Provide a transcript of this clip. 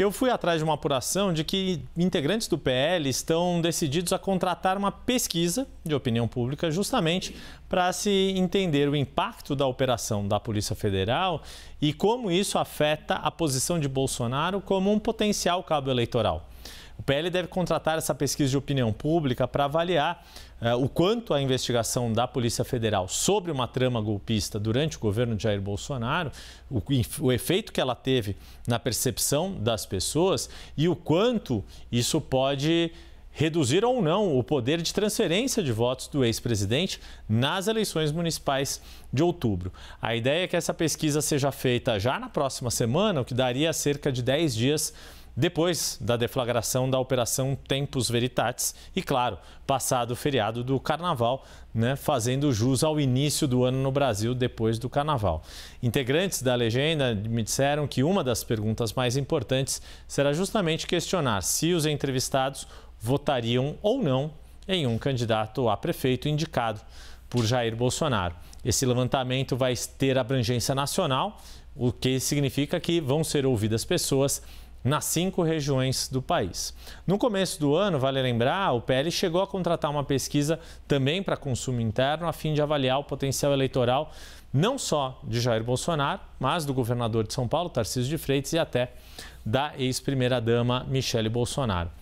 que eu fui atrás de uma apuração de que integrantes do PL estão decididos a contratar uma pesquisa de opinião pública justamente para se entender o impacto da operação da Polícia Federal e como isso afeta a posição de Bolsonaro como um potencial cabo eleitoral. O PL deve contratar essa pesquisa de opinião pública para avaliar eh, o quanto a investigação da Polícia Federal sobre uma trama golpista durante o governo de Jair Bolsonaro, o, o efeito que ela teve na percepção das pessoas e o quanto isso pode reduzir ou não o poder de transferência de votos do ex-presidente nas eleições municipais de outubro. A ideia é que essa pesquisa seja feita já na próxima semana, o que daria cerca de 10 dias depois da deflagração da Operação Tempos Veritatis e, claro, passado o feriado do Carnaval, né, fazendo jus ao início do ano no Brasil depois do Carnaval. Integrantes da legenda me disseram que uma das perguntas mais importantes será justamente questionar se os entrevistados votariam ou não em um candidato a prefeito indicado por Jair Bolsonaro. Esse levantamento vai ter abrangência nacional, o que significa que vão ser ouvidas pessoas nas cinco regiões do país. No começo do ano, vale lembrar, o PL chegou a contratar uma pesquisa também para consumo interno a fim de avaliar o potencial eleitoral não só de Jair Bolsonaro, mas do governador de São Paulo, Tarcísio de Freitas, e até da ex-primeira-dama Michele Bolsonaro.